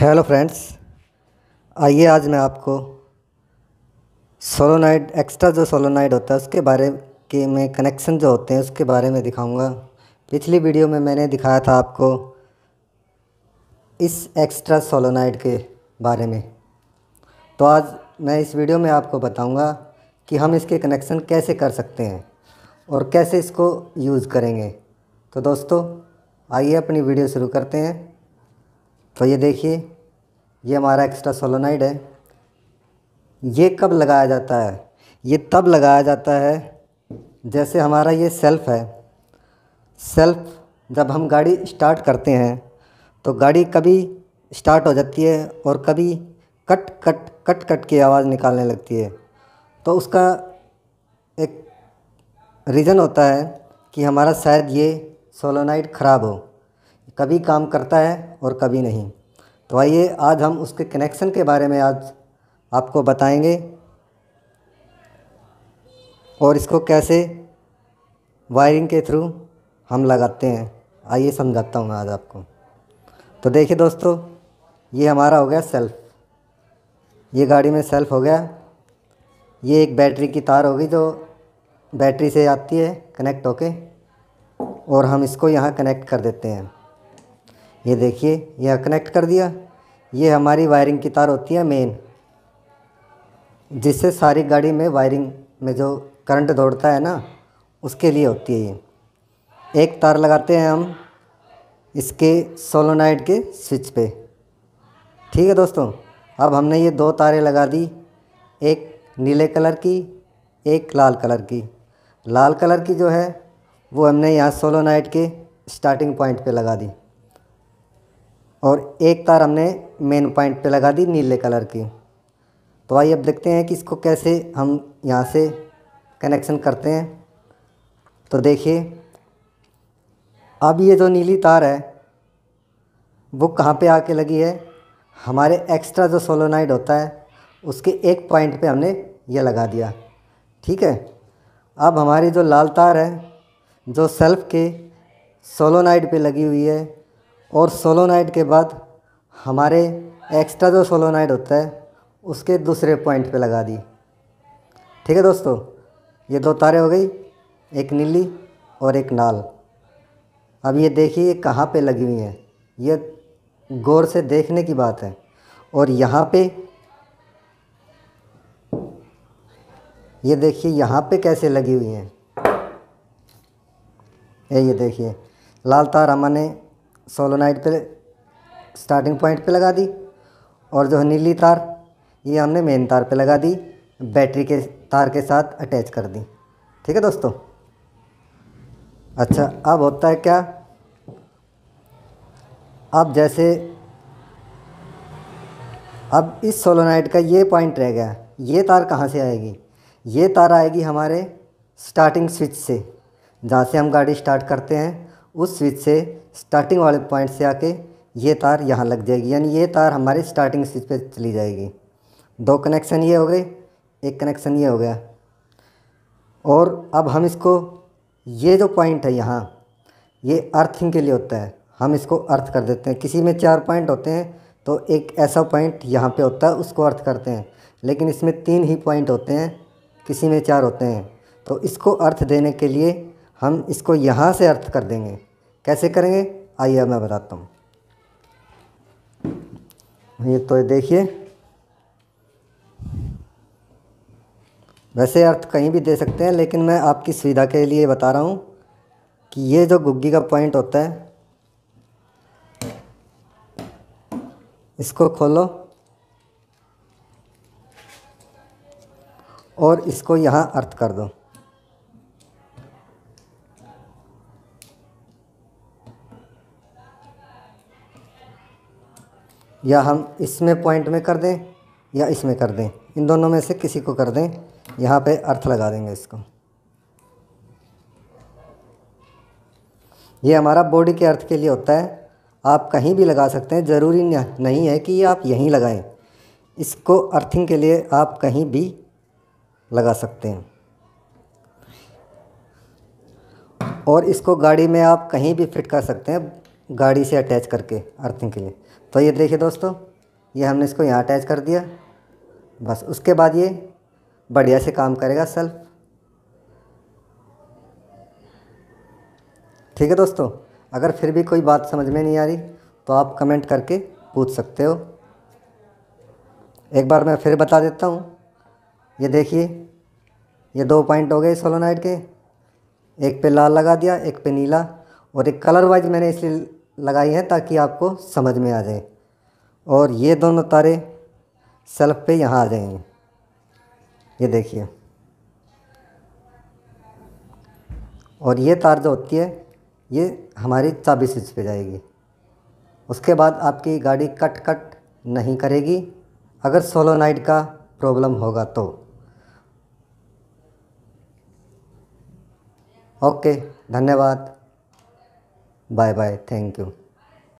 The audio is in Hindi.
हेलो फ्रेंड्स आइए आज मैं आपको सोलोनाइड एक्स्ट्रा जो सोलोनाइड होता है उसके बारे के में कनेक्शन जो होते हैं उसके बारे में दिखाऊंगा पिछली वीडियो में मैंने दिखाया था आपको इस एक्स्ट्रा सोलोनाइड के बारे में तो आज मैं इस वीडियो में आपको बताऊंगा कि हम इसके कनेक्शन कैसे कर सकते हैं और कैसे इसको यूज़ करेंगे तो दोस्तों आइए अपनी वीडियो शुरू करते हैं तो ये देखिए ये हमारा एक्स्ट्रा सोलोनाइड है ये कब लगाया जाता है ये तब लगाया जाता है जैसे हमारा ये सेल्फ़ है सेल्फ़ जब हम गाड़ी स्टार्ट करते हैं तो गाड़ी कभी स्टार्ट हो जाती है और कभी कट कट कट कट की आवाज़ निकालने लगती है तो उसका एक रीज़न होता है कि हमारा शायद ये सोलोनाइड ख़राब हो कभी काम करता है और कभी नहीं तो आइए आज हम उसके कनेक्शन के बारे में आज आपको बताएंगे और इसको कैसे वायरिंग के थ्रू हम लगाते हैं आइए समझाता हूँ आज आपको तो देखिए दोस्तों ये हमारा हो गया सेल्फ ये गाड़ी में सेल्फ हो गया ये एक बैटरी की तार होगी जो बैटरी से आती है कनेक्ट होके और हम इसको यहाँ कनेक्ट कर देते हैं ये देखिए यह कनेक्ट कर दिया ये हमारी वायरिंग की तार होती है मेन जिससे सारी गाड़ी में वायरिंग में जो करंट दौड़ता है ना उसके लिए होती है ये एक तार लगाते हैं हम इसके सोलोनाइड के स्विच पे ठीक है दोस्तों अब हमने ये दो तारें लगा दी एक नीले कलर की एक लाल कलर की लाल कलर की जो है वो हमने यहाँ सोलोनाइट के स्टार्टिंग पॉइंट पे लगा दी और एक तार हमने मेन पॉइंट पे लगा दी नीले कलर की तो आइए अब देखते हैं कि इसको कैसे हम यहाँ से कनेक्शन करते हैं तो देखिए अब ये जो नीली तार है वो कहाँ पे आके लगी है हमारे एक्स्ट्रा जो सोलोनाइड होता है उसके एक पॉइंट पे हमने ये लगा दिया ठीक है अब हमारी जो लाल तार है जो सेल्फ के सोलोनाइड पे लगी हुई है और नाइट के बाद हमारे एक्स्ट्रा जो नाइट होता है उसके दूसरे पॉइंट पे लगा दी ठीक है दोस्तों ये दो तारे हो गई एक नीली और एक नाल अब ये देखिए ये कहाँ पे लगी हुई है ये गौर से देखने की बात है और यहाँ पे ये देखिए यहाँ पे कैसे लगी हुई हैं ये ये देखिए लाल तार हमने सोलोनाइट पे स्टार्टिंग पॉइंट पे लगा दी और जो नीली तार ये हमने मेन तार पे लगा दी बैटरी के तार के साथ अटैच कर दी ठीक है दोस्तों अच्छा अब होता है क्या अब जैसे अब इस सोलोनाइट का ये पॉइंट रह गया ये तार कहाँ से आएगी ये तार आएगी हमारे स्टार्टिंग स्विच से जहाँ से हम गाड़ी स्टार्ट करते हैं उस स्विच से स्टार्टिंग वाले पॉइंट से आके ये तार यहाँ लग जाएगी यानी ये तार हमारे स्टार्टिंग स्विच पे चली जाएगी दो कनेक्शन ये हो गए एक कनेक्शन ये हो गया और अब हम इसको ये जो पॉइंट है यहाँ ये अर्थिंग के लिए होता है हम इसको अर्थ कर देते हैं किसी में चार पॉइंट होते हैं तो एक ऐसा पॉइंट यहाँ पे होता है उसको अर्थ करते हैं लेकिन इसमें तीन ही पॉइंट होते हैं किसी में चार होते हैं तो इसको अर्थ देने के लिए हम इसको यहाँ से अर्थ कर देंगे कैसे करेंगे आइए मैं बताता हूँ ये तो देखिए वैसे अर्थ कहीं भी दे सकते हैं लेकिन मैं आपकी सुविधा के लिए बता रहा हूँ कि ये जो गुग्गी का पॉइंट होता है इसको खोलो और इसको यहाँ अर्थ कर दो या हम इसमें पॉइंट में कर दें या इसमें कर दें इन दोनों में से किसी को कर दें यहाँ पे अर्थ लगा देंगे इसको ये हमारा बॉडी के अर्थ के लिए होता है आप कहीं भी लगा सकते हैं ज़रूरी नहीं है कि आप यहीं लगाएं इसको अर्थिंग के लिए आप कहीं भी लगा सकते हैं और इसको गाड़ी में आप कहीं भी फिट कर सकते हैं गाड़ी से अटैच करके अर्थिंग के लिए तो ये देखिए दोस्तों ये हमने इसको यहाँ अटैच कर दिया बस उसके बाद ये बढ़िया से काम करेगा सेल्फ ठीक है दोस्तों अगर फिर भी कोई बात समझ में नहीं आ रही तो आप कमेंट करके पूछ सकते हो एक बार मैं फिर बता देता हूँ ये देखिए ये दो पॉइंट हो गए सोलोनाइट के एक पे लाल लगा दिया एक पे नीला और एक कलर वाइज मैंने इसलिए लगाई हैं ताकि आपको समझ में आ जाए और ये दोनों तारे सेल्फ पे यहाँ आ जाएंगे ये देखिए और ये तार जो होती है ये हमारी चाबी स्विच पे जाएगी उसके बाद आपकी गाड़ी कट कट नहीं करेगी अगर सोलोनाइड का प्रॉब्लम होगा तो ओके धन्यवाद बाय बाय थैंक यू